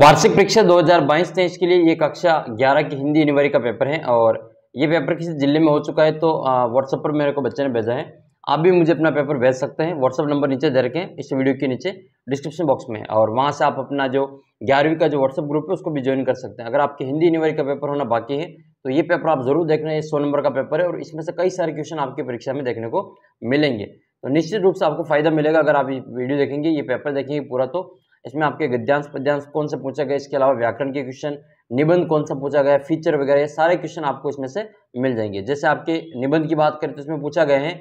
वार्षिक परीक्षा 2022-23 के लिए ये कक्षा 11 की हिंदी यूनिवरी का पेपर है और ये पेपर किसी जिले में हो चुका है तो व्हाट्सअप पर मेरे को बच्चे ने भेजा है आप भी मुझे अपना पेपर भेज सकते हैं व्हाट्सअप नंबर नीचे दे रखें इस वीडियो के नीचे डिस्क्रिप्शन बॉक्स में है और वहाँ से आप अपना जो ग्यारहवीं का जो व्हाट्सअप ग्रुप है उसको भी ज्वाइन कर सकते हैं अगर आपकी हिंदी यूनिवरी का पेपर होना बाकी है तो ये पेपर आप जरूर देख रहे हैं सौ नंबर का पेपर है और इसमें से कई सारे क्वेश्चन आपकी परीक्षा में देखने को मिलेंगे तो निश्चित रूप से आपको फायदा मिलेगा अगर आप ये वीडियो देखेंगे ये पेपर देखेंगे पूरा तो इसमें आपके गद्यांश पद्यांश कौन से पूछा गया इसके अलावा व्याकरण के क्वेश्चन निबंध कौन सा पूछा गया फीचर वगैरह ये सारे क्वेश्चन आपको इसमें से मिल जाएंगे जैसे आपके निबंध की बात करें तो इसमें पूछा गया है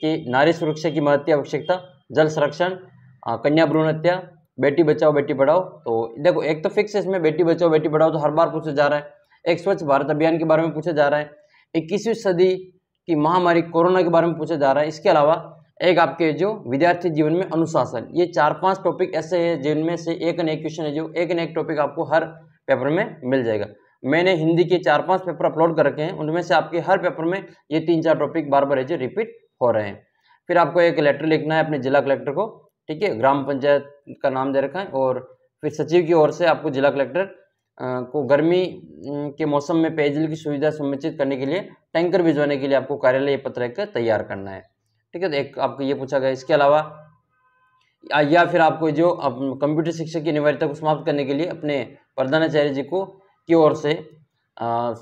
कि नारी सुरक्षा की महत्व आवश्यकता जल संरक्षण कन्या भ्रूण हत्या बेटी बचाओ बेटी पढ़ाओ तो देखो एक तो फिक्स है इसमें बेटी बचाओ बेटी पढ़ाओ तो हर बार पूछा जा रहा है एक स्वच्छ भारत अभियान के बारे में पूछा जा रहा है इक्कीसवीं सदी की महामारी कोरोना के बारे में पूछा जा रहा है इसके अलावा एक आपके जो विद्यार्थी जीवन में अनुशासन ये चार पांच टॉपिक ऐसे हैं जिनमें से एक नए क्वेश्चन है जो एक नए टॉपिक आपको हर पेपर में मिल जाएगा मैंने हिंदी के चार पांच पेपर अपलोड कर रखे हैं उनमें से आपके हर पेपर में ये तीन चार टॉपिक बार बार है जो रिपीट हो रहे हैं फिर आपको एक लेटर लिखना है अपने जिला कलेक्टर को ठीक है ग्राम पंचायत का नाम दे रखा है और फिर सचिव की ओर से आपको जिला कलेक्टर को गर्मी के मौसम में पेयजल की सुविधा सुनिश्चित करने के लिए टैंकर भिजवाने के लिए आपको कार्यालय पत्र तैयार करना है ठीक है तो एक आपको ये पूछा गया इसके अलावा या फिर आपको जो आप कंप्यूटर शिक्षा की अनिवार्यता को समाप्त करने के लिए अपने प्रधानाचार्य जी को की ओर से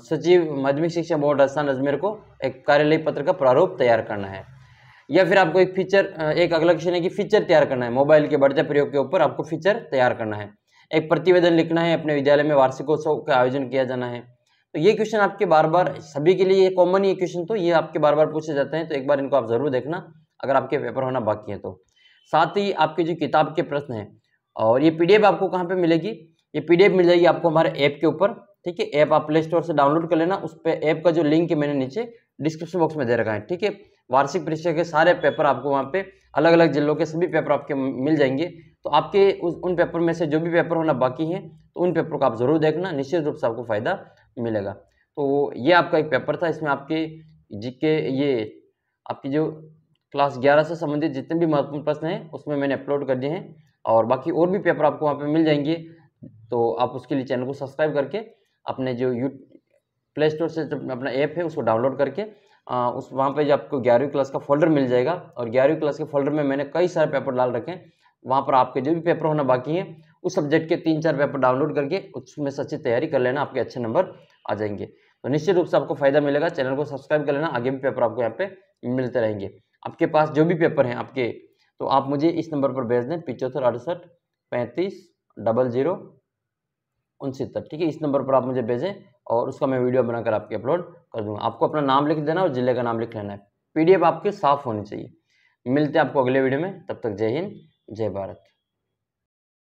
सचिव माध्यमिक शिक्षा बोर्ड राजस्थान अजमेर को एक कार्यालय पत्र का प्रारूप तैयार करना है या फिर आपको एक फीचर एक अगला क्वेश्चन है कि फीचर तैयार करना है मोबाइल के बढ़ते प्रयोग के ऊपर आपको फीचर तैयार करना है एक प्रतिवेदन लिखना है अपने विद्यालय में वार्षिकोत्सव का आयोजन किया जाना है तो ये क्वेश्चन आपके बार बार सभी के लिए कॉमन ही क्वेश्चन तो ये आपके बार बार पूछे जाते हैं तो एक बार इनको आप ज़रूर देखना अगर आपके पेपर होना बाकी है तो साथ ही आपके जो किताब के प्रश्न हैं और ये पी आपको कहाँ पर मिलेगी ये पी मिल जाएगी आपको हमारे ऐप के ऊपर ठीक है ऐप आप प्ले स्टोर से डाउनलोड कर लेना उस पर ऐप का जो लिंक है मैंने नीचे डिस्क्रिप्शन बॉक्स में दे रखा है ठीक है वार्षिक परीक्षा के सारे पेपर आपको वहाँ पे अलग अलग जिलों के सभी पेपर आपके मिल जाएंगे तो आपके उस उन पेपर में से जो भी पेपर होना बाकी है तो उन पेपर को आप जरूर देखना निश्चित रूप से आपको फायदा मिलेगा तो ये आपका एक पेपर था इसमें आपके जीके ये आपकी जो क्लास 11 से संबंधित जितने भी महत्वपूर्ण प्रश्न हैं उसमें मैंने अपलोड कर दिए हैं और बाकी और भी पेपर आपको वहाँ पे मिल जाएंगे तो आप उसके लिए चैनल को सब्सक्राइब करके अपने जो यू प्ले स्टोर से जो अपना ऐप है उसको डाउनलोड करके आ, उस वहाँ पे जो आपको ग्यारहवीं क्लास का फोल्डर मिल जाएगा और ग्यारहवीं क्लास के फोल्डर में मैंने कई सारे पेपर डाल रखे हैं वहाँ पर आपके जो भी पेपर होना बाकी हैं उस सब्जेक्ट के तीन चार पेपर डाउनलोड करके उसमें से अच्छी तैयारी कर लेना आपके अच्छे नंबर आ जाएंगे तो निश्चित रूप से आपको फायदा मिलेगा चैनल को सब्सक्राइब कर लेना आगे भी पेपर आपको यहाँ पे मिलते रहेंगे आपके पास जो भी पेपर हैं आपके तो आप मुझे इस नंबर पर भेज दें पिचहत्तर अड़सठ पैंतीस डबल जीरो उनसत्तर ठीक है इस नंबर पर आप मुझे भेजें और उसका मैं वीडियो बनाकर आपके अपलोड कर दूंगा आपको अपना नाम लिख देना और जिले का नाम लिख लेना है पीडीएफ आपके साफ होनी चाहिए मिलते हैं आपको अगले वीडियो में तब तक जय हिंद जय भारत